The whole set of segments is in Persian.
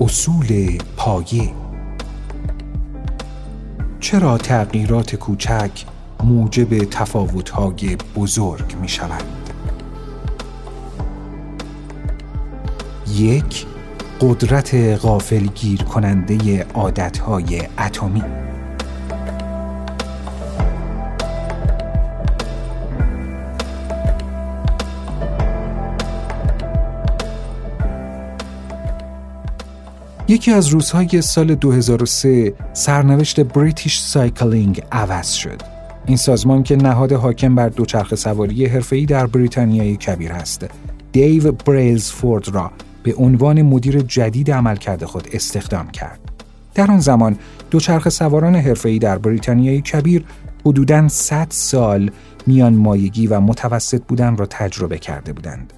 اصول پایه چرا تغییرات کوچک موجب تفاوتهای بزرگ می شوند؟ یک قدرت غافلگیر کننده عادتهای اتمی یکی از روزهای سال 2003 سرنوشت بریتیش سایکلینگ عوض شد. این سازمان که نهاد حاکم بر دوچرخه سواری حرفه‌ای در بریتانیای کبیر است. دیو بریلزفورد را به عنوان مدیر جدید عملکرد خود استخدام کرد. در آن زمان دوچرخه سواران حرفه‌ای در بریتانیای کبیر حدوداً 100 سال میان مایگی و متوسط بودن را تجربه کرده بودند.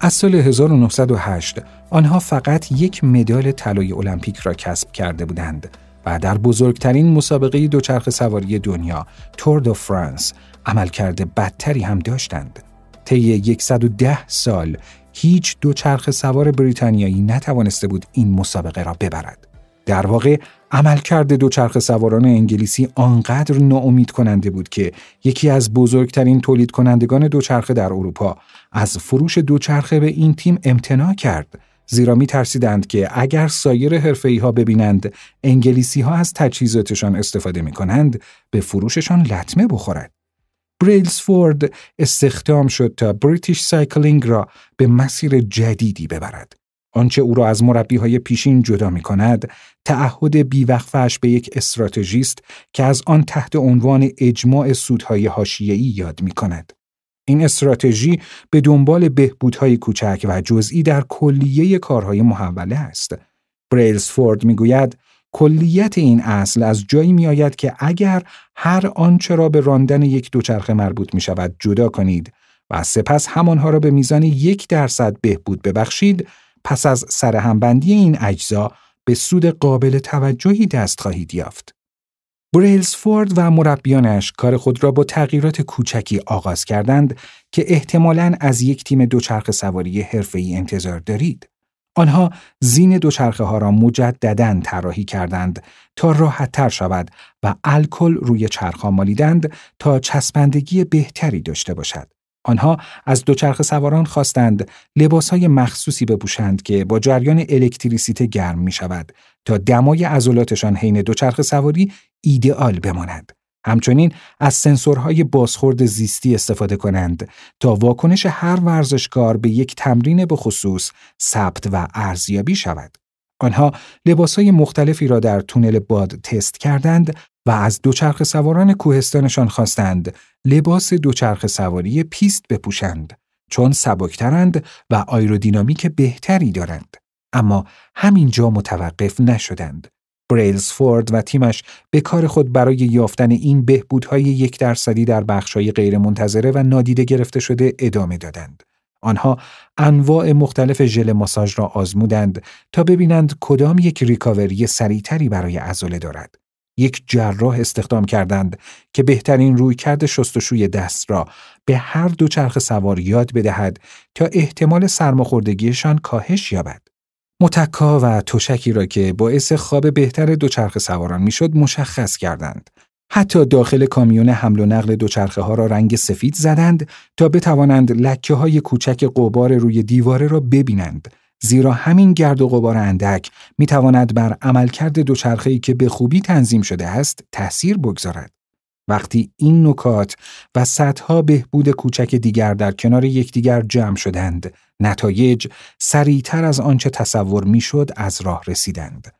از سال 1908 آنها فقط یک مدال طلای المپیک را کسب کرده بودند و در بزرگترین مسابقه دوچرخه سواری دنیا تور دو فرانس عملکرد بدتری هم داشتند. طی 110 سال هیچ دوچرخه سوار بریتانیایی نتوانسته بود این مسابقه را ببرد. در واقع عملکرد دوچرخه سواران انگلیسی آنقدر ناامید کننده بود که یکی از بزرگترین تولید کنندگان دوچرخه در اروپا از فروش دوچرخه به این تیم امتناع کرد زیرا می ترسیدند که اگر سایر حرفه ها ببینند انگلیسی ها از تجهیزاتشان استفاده می کنند به فروششان لطمه بخورد. بریلزفورد استخدام شد تا بریتیش سایکلینگ را به مسیر جدیدی ببرد. آنچه او را از مربی های پیشین جدا می کند، تعهد بیوقفش به یک استراتژیست که از آن تحت عنوان اجماع سودهای حاشیه‌ای یاد می کند. این استراتژی به دنبال بهبودهای کوچک و جزئی در کلیه کارهای محوله است. می گوید کلیت این اصل از جایی آید که اگر هر آنچه را به راندن یک دوچرخه مربوط می شود جدا کنید و سپس همانها را به میزان یک درصد بهبود ببخشید پس از سرهمبندی این اجزا به سود قابل توجهی دست خواهید یافت. بریلزفورد و مربیانش کار خود را با تغییرات کوچکی آغاز کردند که احتمالاً از یک تیم دوچرخه سواری حرفه‌ای انتظار دارید. آنها زین دوچرخه ها را مجددا طراحی کردند تا راحت تر شود و الکل روی چرخ مالیدند تا چسبندگی بهتری داشته باشد. آنها از دوچرخه سواران خواستند لباسهای مخصوصی بپوشند که با جریان الکتریسیته گرم می شود تا دمای عضلاتشان حین دوچرخه سواری ایدئال بماند. همچنین از سنسورهای بازخورد زیستی استفاده کنند تا واکنش هر ورزشکار به یک تمرین به خصوص ثبت و ارزیابی شود. آنها لباسهای مختلفی را در تونل باد تست کردند و از دوچرخه سواران کوهستانشان خواستند لباس دوچرخه سواری پیست بپوشند چون سبکترند و آیرودینامیک بهتری دارند اما همینجا متوقف نشدند بریلزفورد و تیمش به کار خود برای یافتن این بهبودهای یک درصدی در بخشهای غیرمنتظره و نادیده گرفته شده ادامه دادند. آنها انواع مختلف ژل ماساژ را آزمودند تا ببینند کدام یک ریکاوری سریعتری برای عضله دارد. یک جراح استخدام کردند که بهترین رویکرد شستشوی دست را به هر دو چرخ سوار یاد بدهد تا احتمال سرماخوردگیشان کاهش یابد. متکا و تشکی را که باعث خواب بهتر دوچرخه سواران میشد مشخص کردند. حتی داخل کامیون حمل و نقل دوچرخه ها را رنگ سفید زدند تا بتوانند لکه های کوچک قبار روی دیواره را ببینند زیرا همین گرد و غبار اندک می تواند بر عملکرد دوچرخه‌ای که به خوبی تنظیم شده است تاثیر بگذارد. وقتی این نکات و صدها بهبود کوچک دیگر در کنار یکدیگر جمع شدند، نتایج سریعتر از آنچه تصور میشد از راه رسیدند.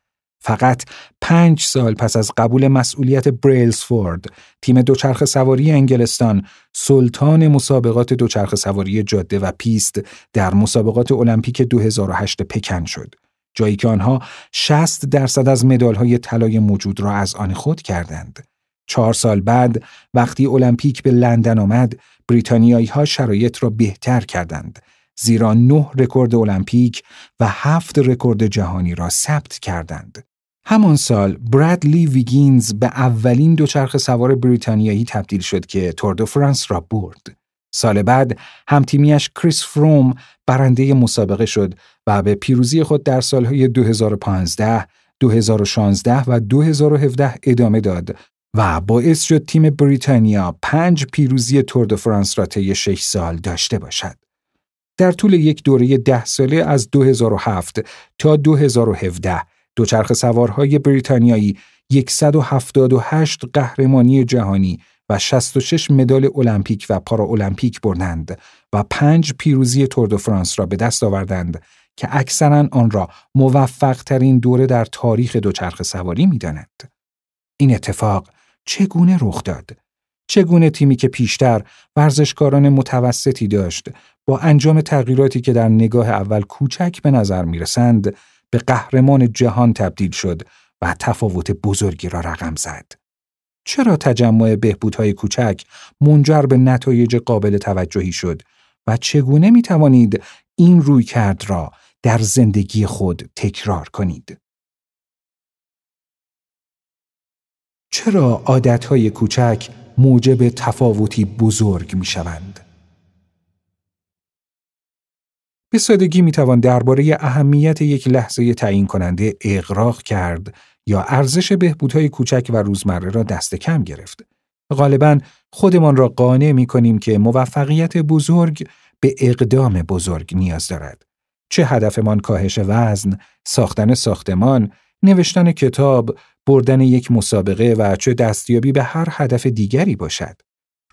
فقط پنج سال پس از قبول مسئولیت بریلزفورد تیم دوچرخه سواری انگلستان سلطان مسابقات دوچرخه سواری جاده و پیست در مسابقات المپیک 2008 پکن شد جایی که آنها 60 درصد از های طلای موجود را از آن خود کردند چهار سال بعد وقتی المپیک به لندن آمد بریتانیایی ها شرایط را بهتر کردند زیرا نه رکورد المپیک و هفت رکورد جهانی را ثبت کردند. همان سال برادلی ویگینز به اولین دوچرخ سوار بریتانیایی تبدیل شد که تور فرانس را برد. سال بعد همتیمیش کریس فروم برنده مسابقه شد و به پیروزی خود در سالهای 2015 2016 و 2017 ادامه داد و باعث شد تیم بریتانیا پنج پیروزی تور دو فرانس را طی 6 سال داشته باشد. در طول یک دوره ده ساله از 2007 تا 2017 دوچرخ سوارهای بریتانیایی 178 قهرمانی جهانی و 66 مدال المپیک و المپیک بردند و پنج پیروزی تور دو فرانس را به دست آوردند که اکثرا آن را موفق ترین دوره در تاریخ دوچرخه سواری می دانند. این اتفاق چگونه رخ داد؟ چگونه تیمی که پیشتر ورزشکاران متوسطی داشت با انجام تغییراتی که در نگاه اول کوچک به نظر می رسند به قهرمان جهان تبدیل شد و تفاوت بزرگی را رقم زد. چرا تجمع بهبودهای کوچک منجر به نتایج قابل توجهی شد و چگونه می توانید این روی کرد را در زندگی خود تکرار کنید؟ چرا عادتهای کوچک موجب تفاوتی بزرگ می شوند؟ به سادگی می توان درباره اهمیت یک لحظه تعیین کننده اقراق کرد یا ارزش بهبودهای کوچک و روزمره را دست کم گرفت. غالبا خودمان را قانع می کنیم که موفقیت بزرگ به اقدام بزرگ نیاز دارد. چه هدفمان کاهش وزن، ساختن ساختمان، نوشتن کتاب، بردن یک مسابقه و چه دستیابی به هر هدف دیگری باشد.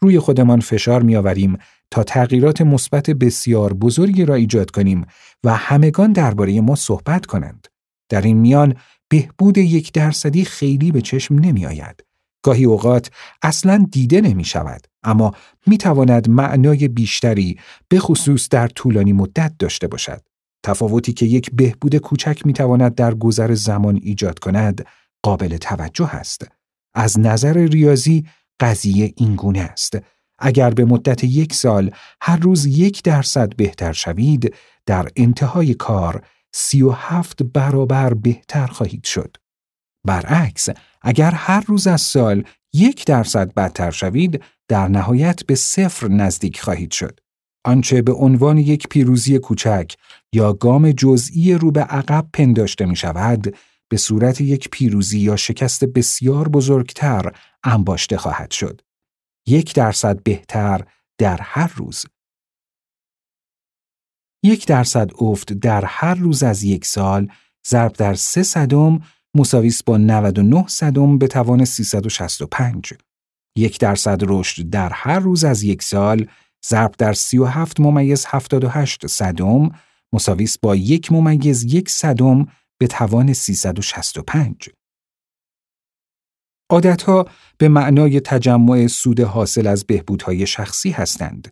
روی خودمان فشار میآوریم تا تغییرات مثبت بسیار بزرگی را ایجاد کنیم و همگان درباره ما صحبت کنند. در این میان بهبود یک درصدی خیلی به چشم نمی آید. گاهی اوقات اصلا دیده نمی شود اما می تواند معنای بیشتری به خصوص در طولانی مدت داشته باشد. تفاوتی که یک بهبود کوچک می تواند در گذر زمان ایجاد کند قابل توجه است. از نظر ریاضی قضیه اینگونه است. اگر به مدت یک سال هر روز یک درصد بهتر شوید، در انتهای کار سی و هفت برابر بهتر خواهید شد. برعکس، اگر هر روز از سال یک درصد بدتر شوید، در نهایت به صفر نزدیک خواهید شد. آنچه به عنوان یک پیروزی کوچک یا گام جزئی رو به عقب پنداشته می شود، به صورت یک پیروزی یا شکست بسیار بزرگتر انباشته خواهد شد. یک درصد بهتر در هر روز. یک درصد افت در هر روز از یک سال ضرب در سه صدم مساوی با 99 صدم به توان 365. یک درصد رشد در هر روز از یک سال ضرب در 37 ممیز 78 صدم مساوی با یک ممیز یک صدم به توان 365. عادتها به معنای تجمع سود حاصل از بهبودهای شخصی هستند.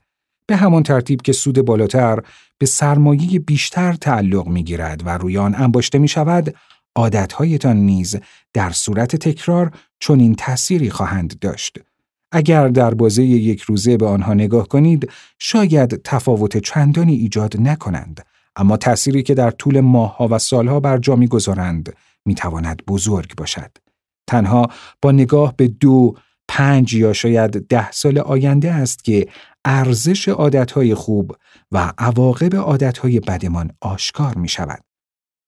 به همان ترتیب که سود بالاتر به سرمایه بیشتر تعلق می گیرد و روی آن انباشته می شود، عادتهایتان نیز در صورت تکرار این تأثیری خواهند داشت. اگر در بازه یک روزه به آنها نگاه کنید، شاید تفاوت چندانی ایجاد نکنند، اما تأثیری که در طول ماهها و سالها بر جا می تواند بزرگ باشد. تنها با نگاه به دو، پنج یا شاید ده سال آینده است که ارزش عادتهای خوب و عواقب عادتهای بدمان آشکار می شود.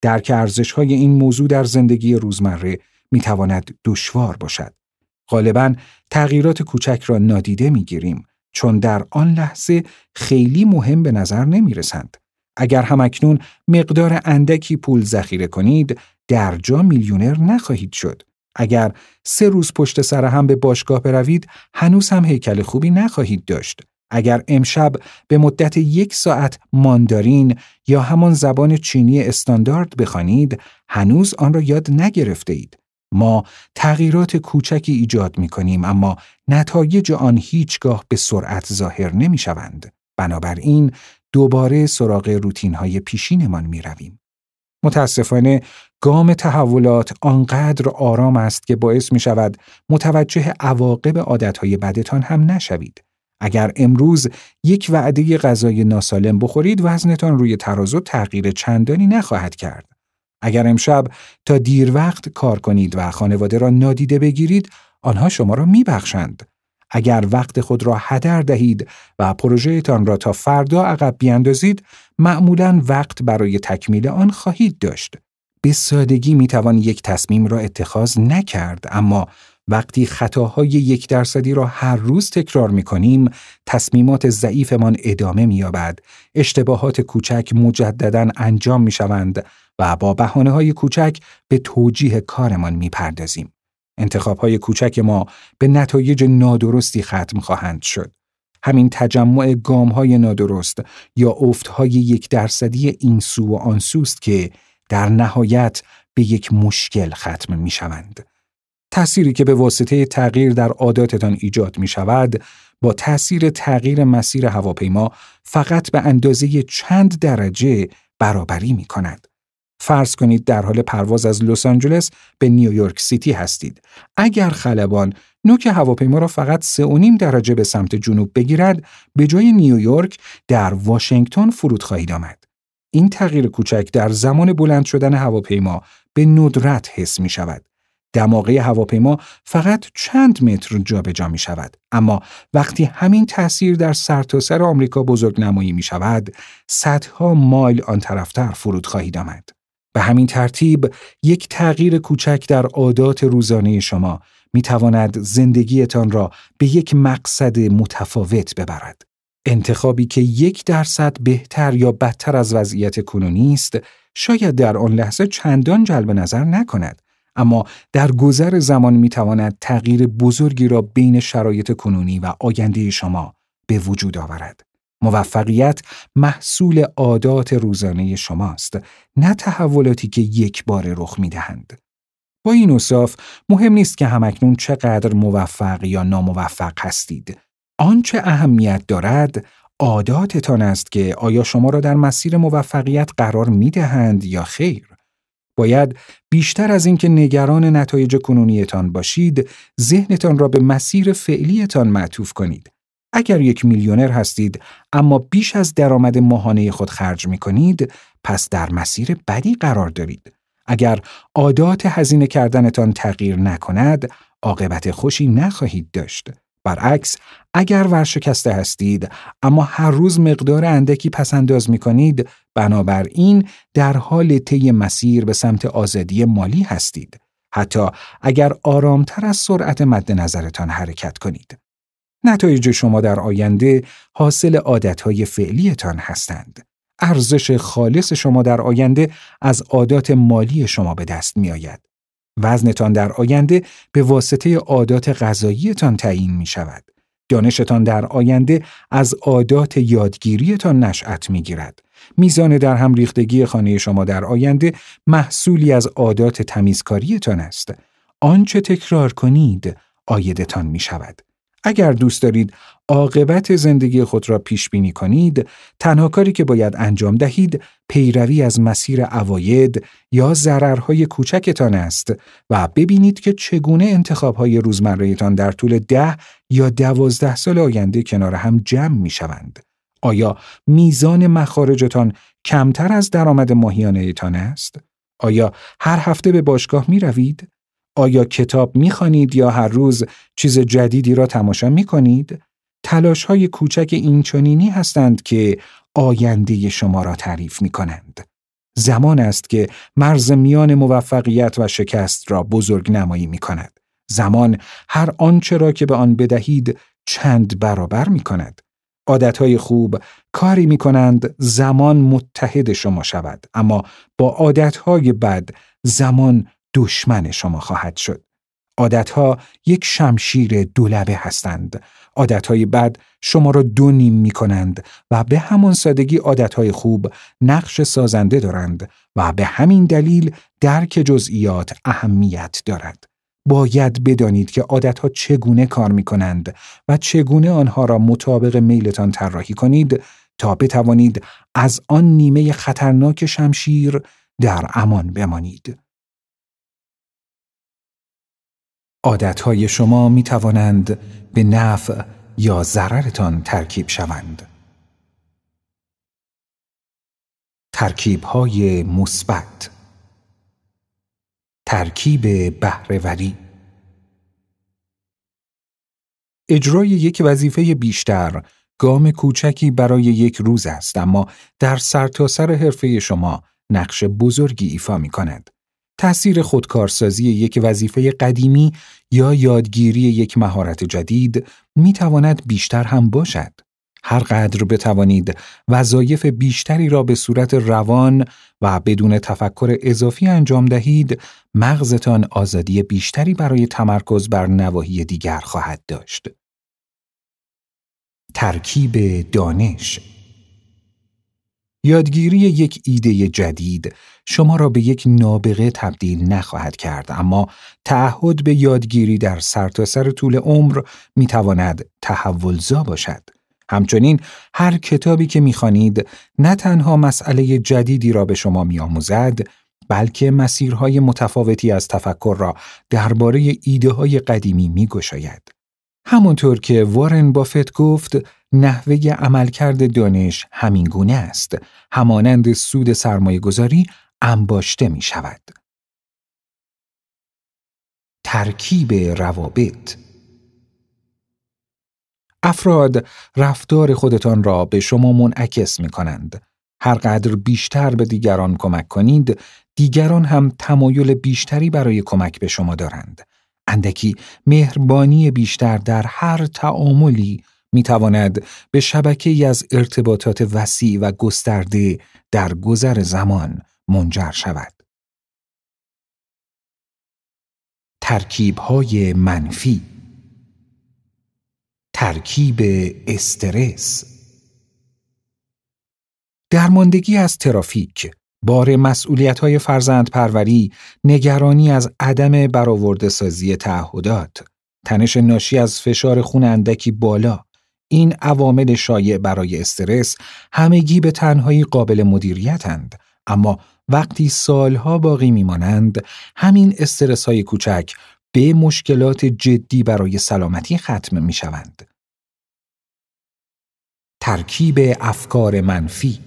درک ارزشهای این موضوع در زندگی روزمره می تواند دشوار باشد. غالبا تغییرات کوچک را نادیده می گیریم چون در آن لحظه خیلی مهم به نظر نمی رسند. اگر اکنون مقدار اندکی پول ذخیره کنید، در جا میلیونر نخواهید شد. اگر سه روز پشت سر هم به باشگاه بروید هنوز هم هیکل خوبی نخواهید داشت. اگر امشب به مدت یک ساعت ماندارین یا همان زبان چینی استاندارد بخوانید هنوز آن را یاد نگرفته اید. ما تغییرات کوچکی ایجاد می کنیم اما نتایج آن هیچگاه به سرعت ظاهر نمی شوند. بنابراین دوباره سراغ روتین های پیشینمان می رویم. متاسفانه گام تحولات آنقدر آرام است که باعث می شود متوجه عواقب عادتهای بدتان هم نشوید. اگر امروز یک وعده غذای ناسالم بخورید وزنتان روی ترازو تغییر چندانی نخواهد کرد. اگر امشب تا دیر وقت کار کنید و خانواده را نادیده بگیرید آنها شما را بخشند. اگر وقت خود را هدر دهید و تان را تا فردا عقب بیندازید، معمولا وقت برای تکمیل آن خواهید داشت. به سادگی می توان یک تصمیم را اتخاذ نکرد اما وقتی خطاهای یک درصدی را هر روز تکرار می کنیم، تصمیمات ضعیفمان ادامه می یابد، اشتباهات کوچک مجددا انجام می شوند و با بحانه های کوچک به توجیه کارمان می پردازیم. انتخاب های کوچک ما به نتایج نادرستی ختم خواهند شد. همین تجمع گام های نادرست یا افت های یک درصدی این سو و آن که در نهایت به یک مشکل ختم می شوند. تأثیری که به واسطه تغییر در عاداتتان ایجاد می شود با تأثیر تغییر مسیر هواپیما فقط به اندازه چند درجه برابری می کند. فرض کنید در حال پرواز از لس آنجلس به نیویورک سیتی هستید. اگر خلبان نوک هواپیما را فقط نیم درجه به سمت جنوب بگیرد، به جای نیویورک در واشنگتن فرود خواهید آمد. این تغییر کوچک در زمان بلند شدن هواپیما به ندرت حس می شود. دماغه هواپیما فقط چند متر جابجا جا می شود اما وقتی همین تاثیر در سرتاسر سر آمریکا بزرگ نمایی می شود صدها مایل آن طرفتر فرود خواهید آمد به همین ترتیب یک تغییر کوچک در عادات روزانه شما می تواند زندگیتان را به یک مقصد متفاوت ببرد انتخابی که یک درصد بهتر یا بدتر از وضعیت کنونی است شاید در آن لحظه چندان جلب نظر نکند اما در گذر زمان می تواند تغییر بزرگی را بین شرایط کنونی و آینده شما به وجود آورد. موفقیت محصول عادات روزانه شماست نه تحولاتی که یک بار رخ می دهند. با این اصاف مهم نیست که همکنون چقدر موفق یا ناموفق هستید. آنچه اهمیت دارد عاداتتان است که آیا شما را در مسیر موفقیت قرار می دهند یا خیر. باید بیشتر از اینکه نگران نتایج کنونیتان باشید، ذهنتان را به مسیر فعلیتان معطوف کنید. اگر یک میلیونر هستید اما بیش از درآمد ماهانه خود خرج می کنید، پس در مسیر بدی قرار دارید. اگر عادات هزینه کردنتان تغییر نکند، عاقبت خوشی نخواهید داشت. برعکس اگر ورشکسته هستید اما هر روز مقدار اندکی پسنداز می کنید بنابراین در حال طی مسیر به سمت آزادی مالی هستید حتی اگر آرامتر از سرعت مد نظرتان حرکت کنید نتایج شما در آینده حاصل عادتهای فعلیتان هستند ارزش خالص شما در آینده از عادات مالی شما به دست می آید. وزنتان در آینده به واسطه عادات غذاییتان تعیین می شود. دانشتان در آینده از عادات یادگیریتان نشأت می گیرد. میزان در هم ریختگی خانه شما در آینده محصولی از عادات تمیزکاریتان است. آنچه تکرار کنید آیدتان می شود. اگر دوست دارید عاقبت زندگی خود را پیش بینی کنید تنها کاری که باید انجام دهید پیروی از مسیر اواید یا ضررهای کوچکتان است و ببینید که چگونه انتخابهای روزمرهتان در طول ده یا دوازده سال آینده کنار هم جمع می شوند. آیا میزان مخارجتان کمتر از درآمد ماهیانهتان است؟ آیا هر هفته به باشگاه می روید؟ آیا کتاب می خانید یا هر روز چیز جدیدی را تماشا می کنید؟ تلاش های کوچک اینچنینی هستند که آینده شما را تعریف می کنند. زمان است که مرز میان موفقیت و شکست را بزرگ نمایی می کند. زمان هر آنچه را که به آن بدهید چند برابر می کند. عادتهای خوب کاری می کنند زمان متحد شما شود اما با عادتهای بد زمان دشمن شما خواهد شد. عادتها یک شمشیر دولبه هستند. عادتهای بد شما را دو نیم می کنند و به همان سادگی عادتهای خوب نقش سازنده دارند و به همین دلیل درک جزئیات اهمیت دارد. باید بدانید که عادتها چگونه کار می کنند و چگونه آنها را مطابق میلتان طراحی کنید تا بتوانید از آن نیمه خطرناک شمشیر در امان بمانید. عادتهای شما می توانند به نفع یا ضررتان ترکیب شوند. ترکیب های مثبت ترکیب بهرهوری اجرای یک وظیفه بیشتر گام کوچکی برای یک روز است اما در سرتاسر حرفه شما نقش بزرگی ایفا می کند. تأثیر خودکارسازی یک وظیفه قدیمی یا یادگیری یک مهارت جدید می تواند بیشتر هم باشد. هر قدر بتوانید وظایف بیشتری را به صورت روان و بدون تفکر اضافی انجام دهید، مغزتان آزادی بیشتری برای تمرکز بر نواحی دیگر خواهد داشت. ترکیب دانش یادگیری یک ایده جدید شما را به یک نابغه تبدیل نخواهد کرد اما تعهد به یادگیری در سرتاسر سر طول عمر می تواند تحولزا باشد همچنین هر کتابی که میخوانید نه تنها مسئله جدیدی را به شما میآموزد بلکه مسیرهای متفاوتی از تفکر را درباره ایده های قدیمی میگشاید همانطور که وارن بافت گفت نحوه عملکرد دانش همین گونه است. همانند سود سرمایه گذاری انباشته می شود. ترکیب روابط افراد رفتار خودتان را به شما منعکس می کنند. هرقدر بیشتر به دیگران کمک کنید، دیگران هم تمایل بیشتری برای کمک به شما دارند. اندکی مهربانی بیشتر در هر تعاملی می تواند به شبکه از ارتباطات وسیع و گسترده در گذر زمان منجر شود. ترکیب های منفی ترکیب استرس درماندگی از ترافیک بار مسئولیت های فرزند پروری، نگرانی از عدم برآورده سازی تعهدات، تنش ناشی از فشار خون اندکی بالا، این عوامل شایع برای استرس همگی به تنهایی قابل مدیریتند اما وقتی سالها باقی میمانند همین استرس های کوچک به مشکلات جدی برای سلامتی ختم می شوند. ترکیب افکار منفی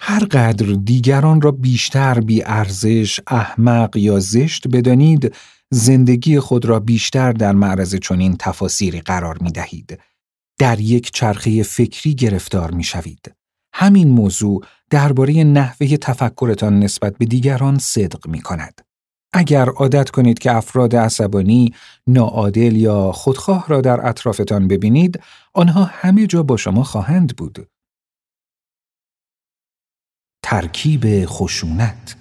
هرقدر دیگران را بیشتر بی ارزش، احمق یا زشت بدانید، زندگی خود را بیشتر در معرض چنین تفاسیری قرار می دهید. در یک چرخه فکری گرفتار می شوید. همین موضوع درباره نحوه تفکرتان نسبت به دیگران صدق می کند. اگر عادت کنید که افراد عصبانی، ناعادل یا خودخواه را در اطرافتان ببینید، آنها همه جا با شما خواهند بود. ترکیب خشونت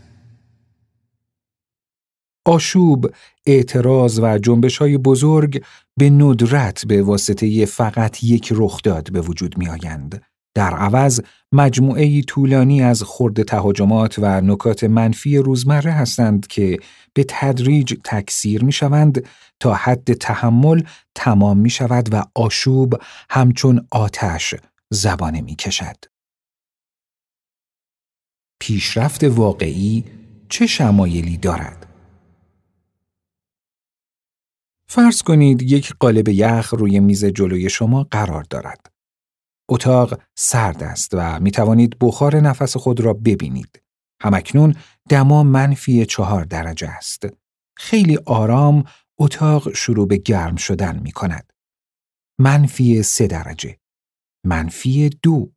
آشوب، اعتراض و جنبش های بزرگ به ندرت به واسطه فقط یک رخداد به وجود می آیند. در عوض مجموعه طولانی از خرد تهاجمات و نکات منفی روزمره هستند که به تدریج تکثیر می شوند تا حد تحمل تمام می شود و آشوب همچون آتش زبانه می کشد. پیشرفت واقعی چه شمایلی دارد؟ فرض کنید یک قالب یخ روی میز جلوی شما قرار دارد. اتاق سرد است و می توانید بخار نفس خود را ببینید. همکنون دما منفی چهار درجه است. خیلی آرام اتاق شروع به گرم شدن می کند. منفی سه درجه. منفی دو.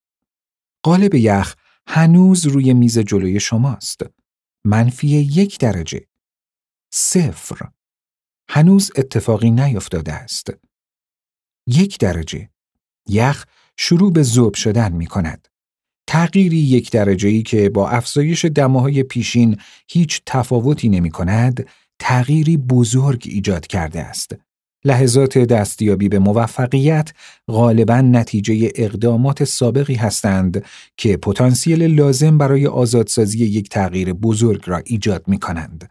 قالب یخ هنوز روی میز جلوی شماست. منفی یک درجه. صفر. هنوز اتفاقی نیفتاده است. یک درجه یخ شروع به ذوب شدن می کند. تغییری یک ای که با افزایش دماهای پیشین هیچ تفاوتی نمی کند، تغییری بزرگ ایجاد کرده است. لحظات دستیابی به موفقیت غالبا نتیجه اقدامات سابقی هستند که پتانسیل لازم برای آزادسازی یک تغییر بزرگ را ایجاد می کنند.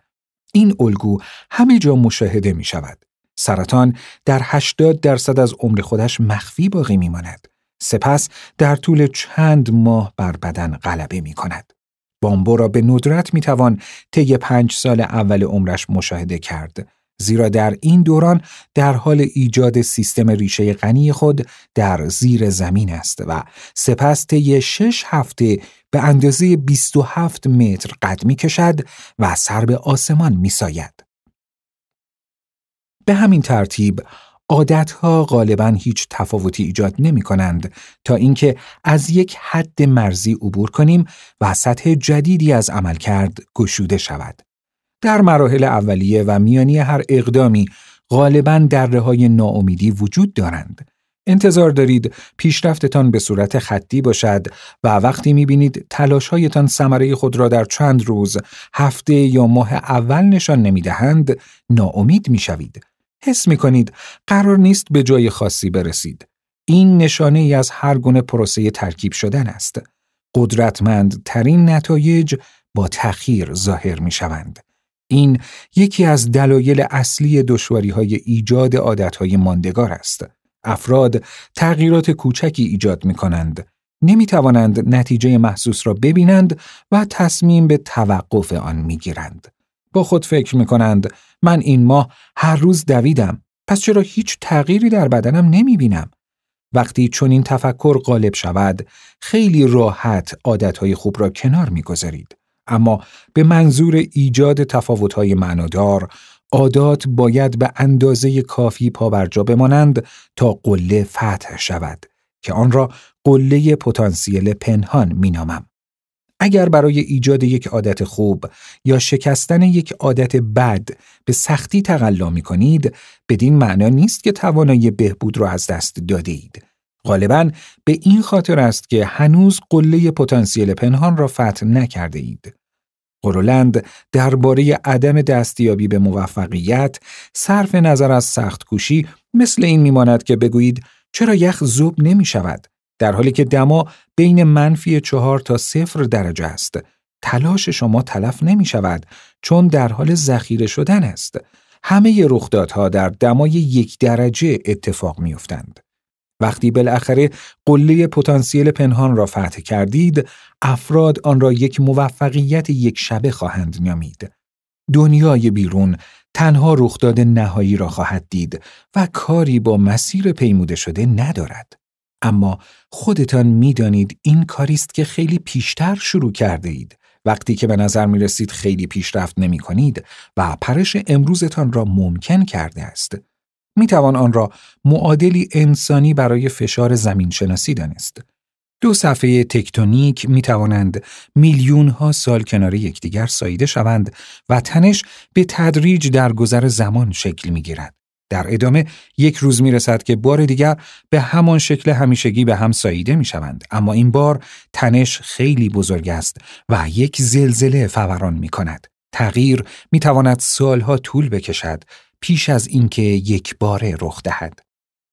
این الگو همه جا مشاهده می شود. سرطان در 80 درصد از عمر خودش مخفی باقی می ماند. سپس در طول چند ماه بر بدن غلبه می کند. بامبو را به ندرت می توان طی پنج سال اول عمرش مشاهده کرد زیرا در این دوران در حال ایجاد سیستم ریشه غنی خود در زیر زمین است و سپس طی شش هفته به اندازه 27 متر قد می کشد و سر به آسمان می ساید. به همین ترتیب عادتها غالبا هیچ تفاوتی ایجاد نمی کنند تا اینکه از یک حد مرزی عبور کنیم و سطح جدیدی از عملکرد گشوده شود. در مراحل اولیه و میانی هر اقدامی غالبا دره های ناامیدی وجود دارند. انتظار دارید پیشرفتتان به صورت خطی باشد و وقتی میبینید تلاشهایتان سمره خود را در چند روز، هفته یا ماه اول نشان نمیدهند، ناامید میشوید. حس میکنید قرار نیست به جای خاصی برسید. این نشانه ای از هر گونه پروسه ترکیب شدن است. قدرتمند ترین نتایج با تأخیر ظاهر میشوند این یکی از دلایل اصلی دشواری های ایجاد عادت های ماندگار است. افراد تغییرات کوچکی ایجاد می کنند. نمی توانند نتیجه محسوس را ببینند و تصمیم به توقف آن می گیرند. با خود فکر می کنند من این ماه هر روز دویدم پس چرا هیچ تغییری در بدنم نمی بینم؟ وقتی چون این تفکر غالب شود خیلی راحت عادتهای خوب را کنار می گذارید. اما به منظور ایجاد تفاوت‌های معنادار عادات باید به اندازه کافی پابرجا بمانند تا قله فتح شود که آن را قله پتانسیل پنهان مینامم اگر برای ایجاد یک عادت خوب یا شکستن یک عادت بد به سختی تقلا می کنید بدین معنا نیست که توانایی بهبود را از دست دادید غالبا به این خاطر است که هنوز قله پتانسیل پنهان را فتح نکرده اید قرولند درباره عدم دستیابی به موفقیت صرف نظر از سخت کوشی مثل این میماند که بگویید چرا یخ زوب نمی شود در حالی که دما بین منفی چهار تا صفر درجه است تلاش شما تلف نمی شود چون در حال ذخیره شدن است همه رخدادها در دمای یک درجه اتفاق می افتند. وقتی بالاخره قله پتانسیل پنهان را فتح کردید، افراد آن را یک موفقیت یک شبه خواهند نامید. دنیای بیرون تنها رخداد نهایی را خواهد دید و کاری با مسیر پیموده شده ندارد. اما خودتان میدانید این کاری است که خیلی پیشتر شروع کرده اید. وقتی که به نظر می خیلی پیشرفت نمی کنید و پرش امروزتان را ممکن کرده است. می توان آن را معادلی انسانی برای فشار زمین شناسی دانست. دو صفحه تکتونیک می توانند میلیون ها سال کنار یکدیگر ساییده شوند و تنش به تدریج در گذر زمان شکل می در ادامه یک روز می رسد که بار دیگر به همان شکل همیشگی به هم ساییده می شوند. اما این بار تنش خیلی بزرگ است و یک زلزله فوران می کند. تغییر می تواند سالها طول بکشد پیش از اینکه یک باره رخ دهد.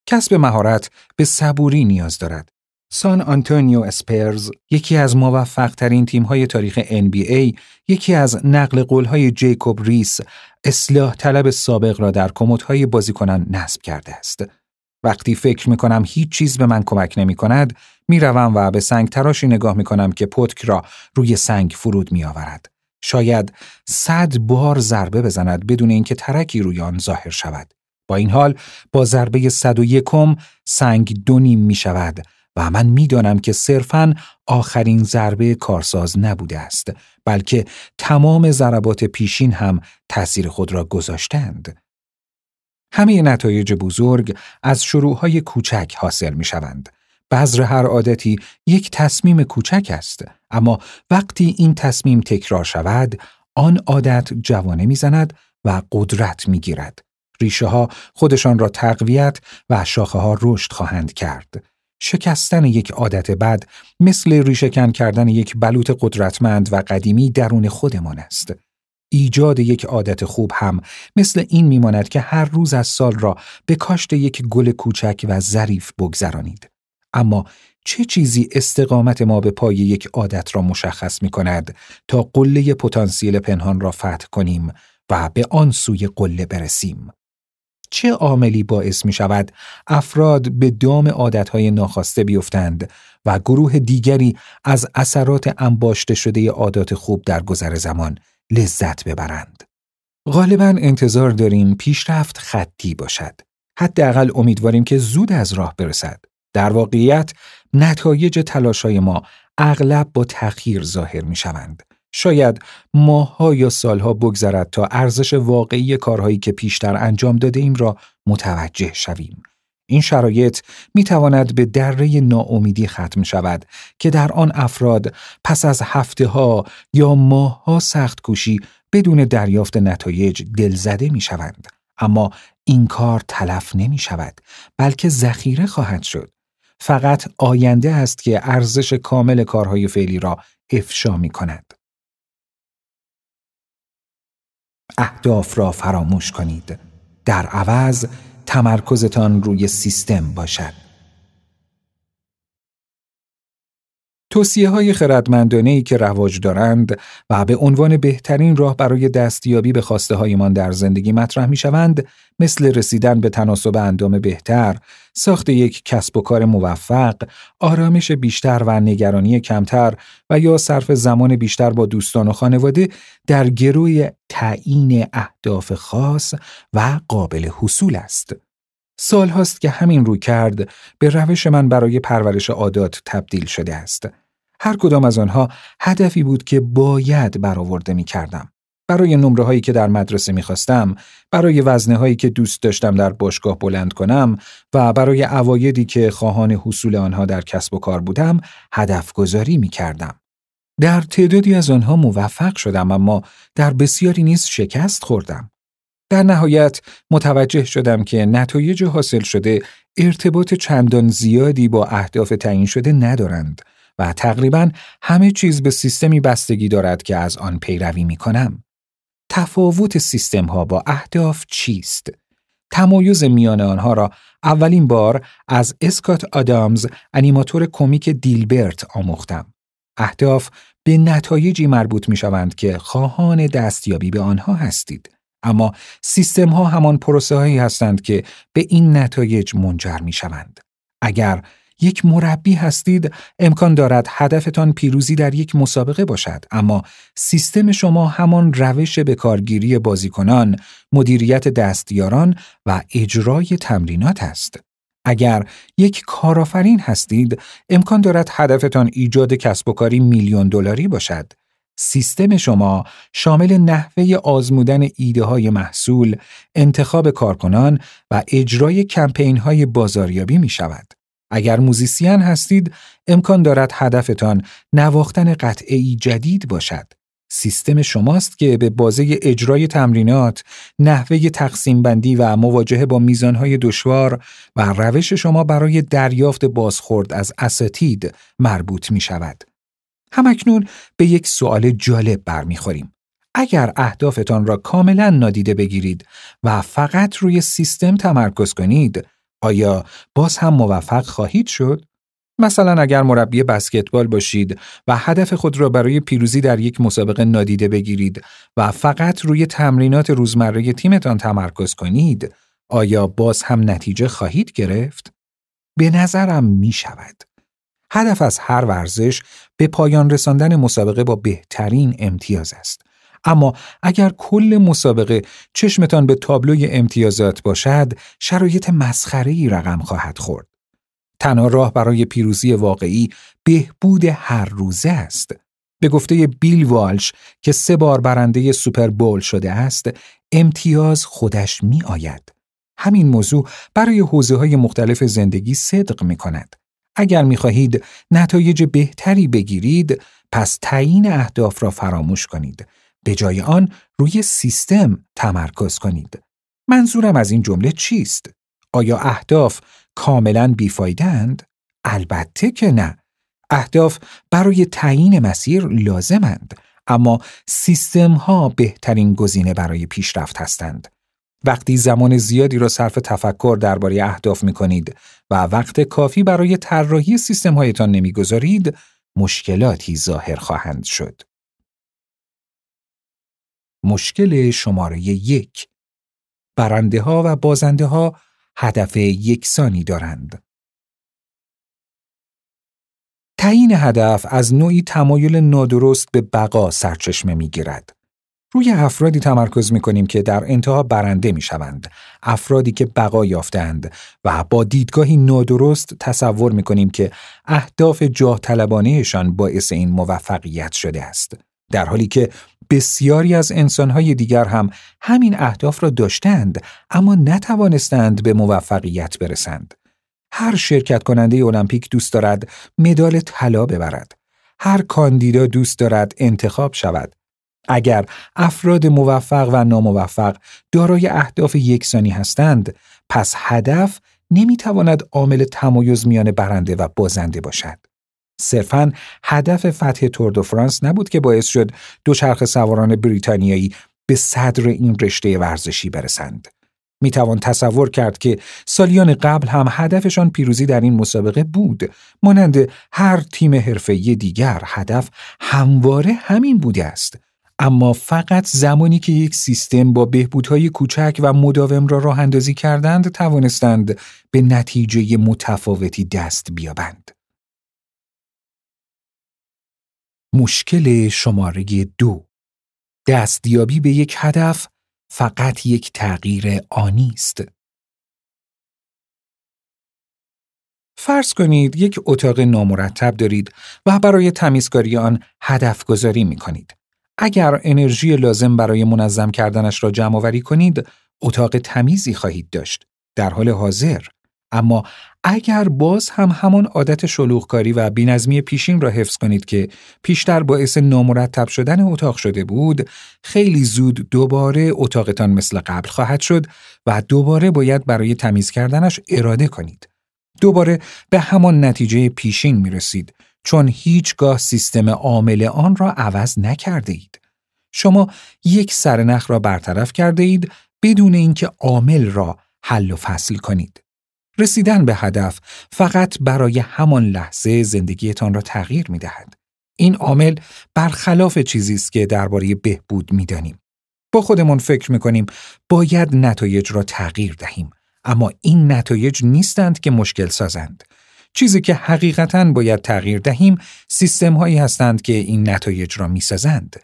کسب مهارت به صبوری نیاز دارد. سان آنتونیو اسپرز یکی از موفق موفقترین های تاریخ NBA یکی از نقل های جیکوب ریس اصلاح طلب سابق را در های بازیکنان نصب کرده است. وقتی فکر می کنم هیچ چیز به من کمک نمی کند، می و به سنگ تراشی نگاه می کنم که پتک را روی سنگ فرود می آورد. شاید صد بار ضربه بزند بدون اینکه ترکی روی آن ظاهر شود. با این حال با ضربه صد و یکم سنگ دو می شود و من میدانم که صرفا آخرین ضربه کارساز نبوده است بلکه تمام ضربات پیشین هم تاثیر خود را گذاشتند. همه نتایج بزرگ از شروعهای کوچک حاصل می شوند. بذر هر عادتی یک تصمیم کوچک است اما وقتی این تصمیم تکرار شود آن عادت جوانه میزند و قدرت میگیرد ریشه ها خودشان را تقویت و شاخه ها رشد خواهند کرد شکستن یک عادت بد مثل ریشهکن کردن یک بلوط قدرتمند و قدیمی درون خودمان است ایجاد یک عادت خوب هم مثل این میماند که هر روز از سال را به کاشت یک گل کوچک و ظریف بگذرانید اما چه چیزی استقامت ما به پای یک عادت را مشخص می کند تا قله پتانسیل پنهان را فتح کنیم و به آن سوی قله برسیم؟ چه عاملی باعث می شود افراد به دام عادتهای ناخواسته بیفتند و گروه دیگری از اثرات انباشته شده عادات خوب در گذر زمان لذت ببرند؟ غالبا انتظار داریم پیشرفت خطی باشد. حداقل امیدواریم که زود از راه برسد. در واقعیت نتایج تلاشای ما اغلب با تأخیر ظاهر می شوند. شاید ماها یا سالها بگذرد تا ارزش واقعی کارهایی که پیشتر انجام داده ایم را متوجه شویم. این شرایط می تواند به دره ناامیدی ختم شود که در آن افراد پس از هفته ها یا ماه ها سخت کوشی بدون دریافت نتایج دلزده می شوند. اما این کار تلف نمی شود بلکه ذخیره خواهد شد فقط آینده است که ارزش کامل کارهای فعلی را افشا می کند. اهداف را فراموش کنید. در عوض تمرکزتان روی سیستم باشد. توصیه های خردمندانه ای که رواج دارند و به عنوان بهترین راه برای دستیابی به خواسته هایمان در زندگی مطرح می شوند مثل رسیدن به تناسب اندام بهتر، ساخت یک کسب و کار موفق، آرامش بیشتر و نگرانی کمتر و یا صرف زمان بیشتر با دوستان و خانواده در گروه تعیین اهداف خاص و قابل حصول است. سال هاست که همین رو کرد به روش من برای پرورش عادات تبدیل شده است. هر کدام از آنها هدفی بود که باید برآورده می کردم. برای نمره هایی که در مدرسه خواستم، برای وزنه هایی که دوست داشتم در باشگاه بلند کنم و برای اوایدی که خواهان حصول آنها در کسب و کار بودم، هدف گذاری می کردم. در تعدادی از آنها موفق شدم اما در بسیاری نیز شکست خوردم. در نهایت متوجه شدم که نتایج حاصل شده ارتباط چندان زیادی با اهداف تعیین شده ندارند و تقریبا همه چیز به سیستمی بستگی دارد که از آن پیروی می کنم. تفاوت سیستم ها با اهداف چیست؟ تمایز میان آنها را اولین بار از اسکات آدامز انیماتور کمیک دیلبرت آموختم. اهداف به نتایجی مربوط می شوند که خواهان دستیابی به آنها هستید. اما سیستم ها همان پروسه هایی هستند که به این نتایج منجر می شوند. اگر یک مربی هستید امکان دارد هدفتان پیروزی در یک مسابقه باشد اما سیستم شما همان روش به کارگیری بازیکنان، مدیریت دستیاران و اجرای تمرینات است. اگر یک کارآفرین هستید امکان دارد هدفتان ایجاد کسب و کاری میلیون دلاری باشد سیستم شما شامل نحوه آزمودن ایده های محصول، انتخاب کارکنان و اجرای کمپین های بازاریابی می شود. اگر موزیسین هستید، امکان دارد هدفتان نواختن قطعه جدید باشد. سیستم شماست که به بازه اجرای تمرینات، نحوه تقسیم بندی و مواجهه با میزانهای دشوار و روش شما برای دریافت بازخورد از اساتید مربوط می شود. همکنون به یک سوال جالب برمیخوریم. اگر اهدافتان را کاملا نادیده بگیرید و فقط روی سیستم تمرکز کنید، آیا باز هم موفق خواهید شد؟ مثلا اگر مربی بسکتبال باشید و هدف خود را برای پیروزی در یک مسابقه نادیده بگیرید و فقط روی تمرینات روزمره تیمتان تمرکز کنید، آیا باز هم نتیجه خواهید گرفت؟ به نظرم می شود. هدف از هر ورزش به پایان رساندن مسابقه با بهترین امتیاز است. اما اگر کل مسابقه چشمتان به تابلوی امتیازات باشد، شرایط مسخره‌ای رقم خواهد خورد. تنها راه برای پیروزی واقعی بهبود هر روزه است. به گفته بیل والش که سه بار برنده سوپر بول شده است، امتیاز خودش می آید. همین موضوع برای حوزه های مختلف زندگی صدق می کند. اگر میخواهید نتایج بهتری بگیرید پس تعیین اهداف را فراموش کنید. به جای آن روی سیستم تمرکز کنید. منظورم از این جمله چیست؟ آیا اهداف کاملا بیفایدند؟ البته که نه. اهداف برای تعیین مسیر لازمند، اما سیستم ها بهترین گزینه برای پیشرفت هستند. وقتی زمان زیادی را صرف تفکر درباره اهداف می کنید و وقت کافی برای طراحی سیستمهایتان نمیگذارید مشکلاتی ظاهر خواهند شد. مشکل شماره یک برنده ها و بازنده ها هدف یکسانی دارند. تعیین هدف از نوعی تمایل نادرست به بقا سرچشمه می گیرد. روی افرادی تمرکز می کنیم که در انتها برنده می شوند. افرادی که بقا یافتند و با دیدگاهی نادرست تصور می کنیم که اهداف جاه طلبانهشان باعث این موفقیت شده است. در حالی که بسیاری از انسانهای دیگر هم همین اهداف را داشتند اما نتوانستند به موفقیت برسند. هر شرکت کننده المپیک دوست دارد مدال طلا ببرد. هر کاندیدا دوست دارد انتخاب شود. اگر افراد موفق و ناموفق دارای اهداف یکسانی هستند پس هدف نمیتواند عامل تمایز میان برنده و بازنده باشد صرفا هدف فتح تور فرانس نبود که باعث شد دوچرخه سواران بریتانیایی به صدر این رشته ورزشی برسند می تصور کرد که سالیان قبل هم هدفشان پیروزی در این مسابقه بود مانند هر تیم حرفه‌ای دیگر هدف همواره همین بوده است اما فقط زمانی که یک سیستم با بهبودهای کوچک و مداوم را راه اندازی کردند توانستند به نتیجه متفاوتی دست بیابند. مشکل شماره دو دستیابی به یک هدف فقط یک تغییر آنی است. فرض کنید یک اتاق نامرتب دارید و برای تمیزکاری آن هدف گذاری می کنید. اگر انرژی لازم برای منظم کردنش را جمع آوری کنید، اتاق تمیزی خواهید داشت در حال حاضر. اما اگر باز هم همان عادت شلوغکاری و بینظمی پیشین را حفظ کنید که پیشتر باعث نامرتب شدن اتاق شده بود، خیلی زود دوباره اتاقتان مثل قبل خواهد شد و دوباره باید برای تمیز کردنش اراده کنید. دوباره به همان نتیجه پیشین می رسید چون هیچگاه سیستم عامل آن را عوض نکرده اید. شما یک سرنخ را برطرف کرده اید بدون اینکه عامل را حل و فصل کنید. رسیدن به هدف فقط برای همان لحظه زندگیتان را تغییر می دهد. این عامل برخلاف چیزی است که درباره بهبود می دانیم. با خودمان فکر می کنیم باید نتایج را تغییر دهیم اما این نتایج نیستند که مشکل سازند. چیزی که حقیقتا باید تغییر دهیم سیستم هایی هستند که این نتایج را می سزند.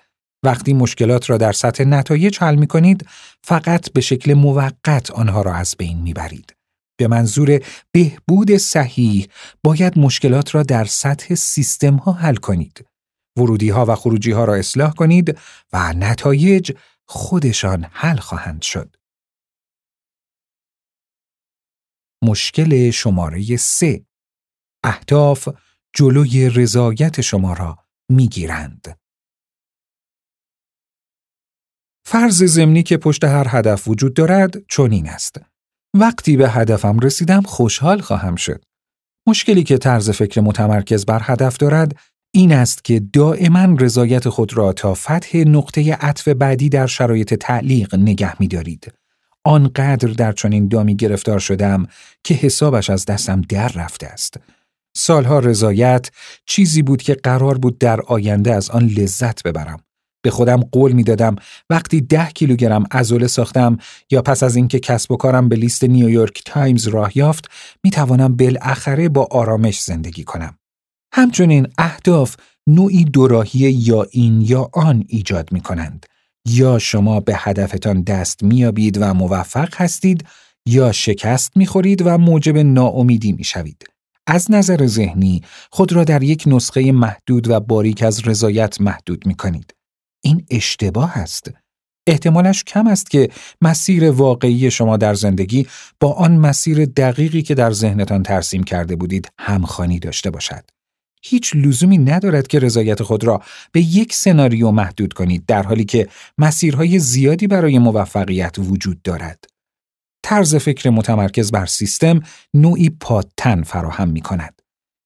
وقتی مشکلات را در سطح نتایج حل می کنید فقط به شکل موقت آنها را از بین می برید. به منظور بهبود صحیح باید مشکلات را در سطح سیستم ها حل کنید. ورودی ها و خروجی ها را اصلاح کنید و نتایج خودشان حل خواهند شد. مشکل شماره سه اهداف جلوی رضایت شما را گیرند. فرض زمینی که پشت هر هدف وجود دارد چنین است. وقتی به هدفم رسیدم خوشحال خواهم شد. مشکلی که طرز فکر متمرکز بر هدف دارد این است که دائما رضایت خود را تا فتح نقطه عطف بعدی در شرایط تعلیق نگه می دارید. آنقدر در چنین دامی گرفتار شدم که حسابش از دستم در رفته است. سالها رضایت چیزی بود که قرار بود در آینده از آن لذت ببرم. به خودم قول می دادم وقتی ده کیلوگرم ازوله ساختم یا پس از اینکه کسب و کارم به لیست نیویورک تایمز راه یافت می توانم بالاخره با آرامش زندگی کنم. همچنین اهداف نوعی دوراهی یا این یا آن ایجاد می کنند. یا شما به هدفتان دست میابید و موفق هستید یا شکست میخورید و موجب ناامیدی میشوید. از نظر ذهنی خود را در یک نسخه محدود و باریک از رضایت محدود می کنید. این اشتباه است. احتمالش کم است که مسیر واقعی شما در زندگی با آن مسیر دقیقی که در ذهنتان ترسیم کرده بودید همخانی داشته باشد. هیچ لزومی ندارد که رضایت خود را به یک سناریو محدود کنید در حالی که مسیرهای زیادی برای موفقیت وجود دارد. طرز فکر متمرکز بر سیستم نوعی پادتن فراهم می کند.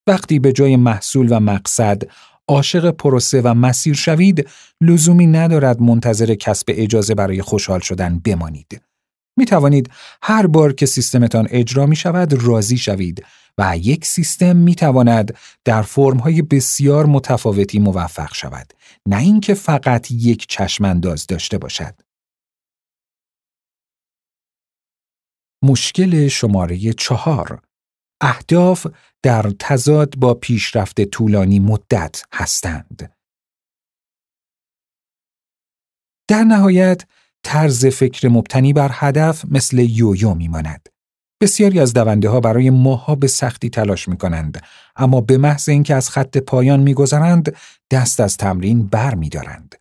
وقتی به جای محصول و مقصد عاشق پروسه و مسیر شوید لزومی ندارد منتظر کسب اجازه برای خوشحال شدن بمانید. می توانید هر بار که سیستمتان اجرا می شود راضی شوید و یک سیستم می تواند در فرم های بسیار متفاوتی موفق شود نه اینکه فقط یک چشمانداز داشته باشد. مشکل شماره چهار اهداف در تضاد با پیشرفت طولانی مدت هستند. در نهایت طرز فکر مبتنی بر هدف مثل یویو میماند. بسیاری از دونده ها برای ماها به سختی تلاش می کنند اما به محض اینکه از خط پایان میگذرند دست از تمرین بر می دارند.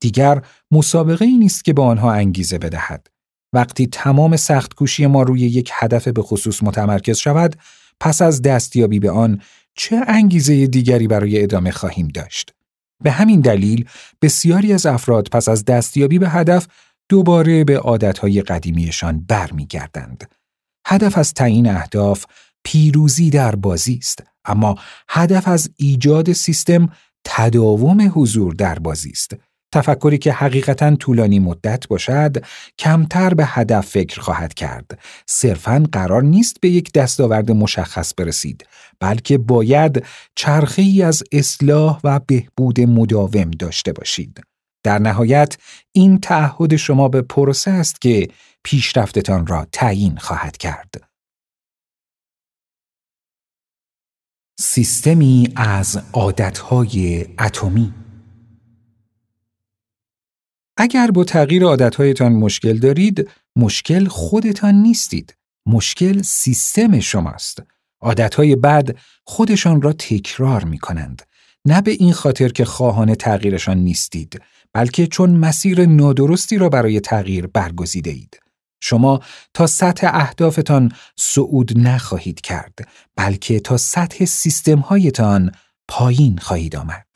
دیگر مسابقه ای نیست که به آنها انگیزه بدهد. وقتی تمام سخت کوشی ما روی یک هدف به خصوص متمرکز شود پس از دستیابی به آن چه انگیزه دیگری برای ادامه خواهیم داشت به همین دلیل بسیاری از افراد پس از دستیابی به هدف دوباره به عادتهای قدیمیشان برمیگردند هدف از تعیین اهداف پیروزی در بازی است اما هدف از ایجاد سیستم تداوم حضور در بازی است تفکری که حقیقتا طولانی مدت باشد کمتر به هدف فکر خواهد کرد صرفا قرار نیست به یک دستاورد مشخص برسید بلکه باید چرخی از اصلاح و بهبود مداوم داشته باشید در نهایت این تعهد شما به پروسه است که پیشرفتتان را تعیین خواهد کرد سیستمی از عادتهای اتمی اگر با تغییر عادتهایتان مشکل دارید، مشکل خودتان نیستید. مشکل سیستم شماست. عادتهای بد خودشان را تکرار می کنند. نه به این خاطر که خواهان تغییرشان نیستید، بلکه چون مسیر نادرستی را برای تغییر برگزیده اید. شما تا سطح اهدافتان صعود نخواهید کرد، بلکه تا سطح سیستمهایتان پایین خواهید آمد.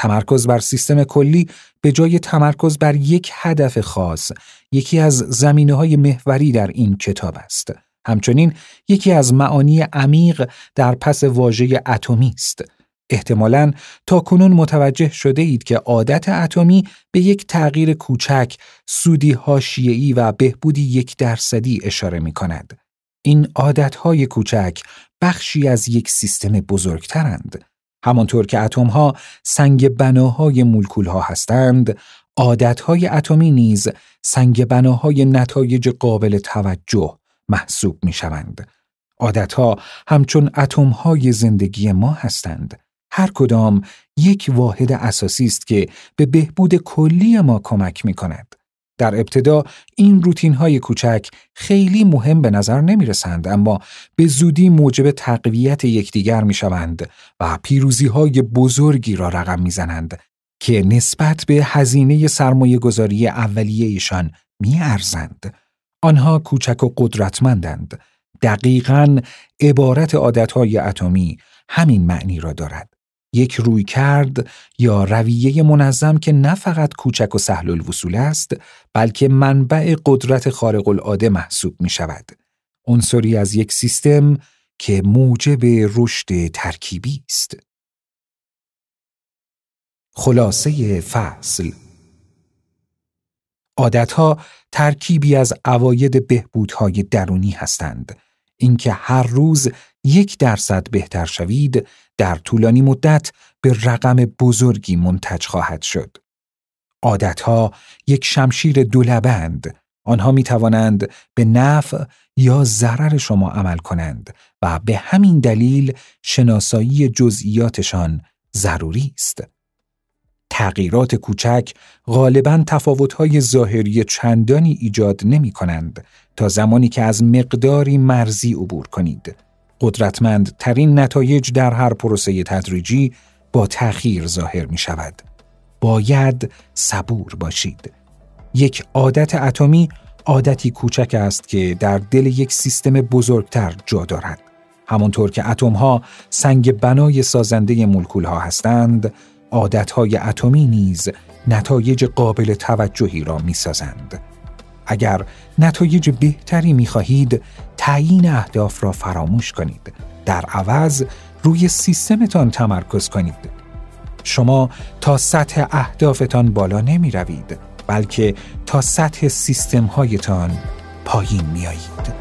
تمرکز بر سیستم کلی به جای تمرکز بر یک هدف خاص یکی از زمینه های محوری در این کتاب است. همچنین یکی از معانی عمیق در پس واژه اتمی است. احتمالا تا کنون متوجه شده اید که عادت اتمی به یک تغییر کوچک، سودی هاشیعی و بهبودی یک درصدی اشاره می کند. این عادتهای کوچک بخشی از یک سیستم بزرگترند. همانطور که اتم ها سنگ بناهای ملکول ها هستند، عادت های اتمی نیز سنگ بناهای نتایج قابل توجه محسوب می شوند. عادت ها همچون اتم های زندگی ما هستند. هر کدام یک واحد اساسی است که به بهبود کلی ما کمک می کند. در ابتدا این روتین های کوچک خیلی مهم به نظر نمی رسند اما به زودی موجب تقویت یکدیگر می شوند و پیروزی های بزرگی را رقم می زنند که نسبت به هزینه سرمایه گذاری اولیه می ارزند. آنها کوچک و قدرتمندند. دقیقا عبارت عادتهای اتمی همین معنی را دارد. یک روی کرد یا رویه منظم که نه فقط کوچک و سهل الوصول است بلکه منبع قدرت خارق العاده محسوب می شود. عنصری از یک سیستم که موجب رشد ترکیبی است. خلاصه فصل عادتها ترکیبی از عواید بهبودهای درونی هستند اینکه هر روز یک درصد بهتر شوید در طولانی مدت به رقم بزرگی منتج خواهد شد. عادتها یک شمشیر دولبند، آنها می توانند به نفع یا ضرر شما عمل کنند و به همین دلیل شناسایی جزئیاتشان ضروری است. تغییرات کوچک غالبا تفاوت‌های ظاهری چندانی ایجاد نمی کنند تا زمانی که از مقداری مرزی عبور کنید. قدرتمند ترین نتایج در هر پروسه تدریجی با تأخیر ظاهر می شود. باید صبور باشید. یک عادت اتمی عادتی کوچک است که در دل یک سیستم بزرگتر جا دارد. همانطور که اتم ها سنگ بنای سازنده مولکول ها هستند، عادت اتمی نیز نتایج قابل توجهی را می سازند. اگر نتایج بهتری می خواهید تعیین اهداف را فراموش کنید در عوض روی سیستمتان تمرکز کنید شما تا سطح اهدافتان بالا نمی روید بلکه تا سطح سیستم هایتان پایین می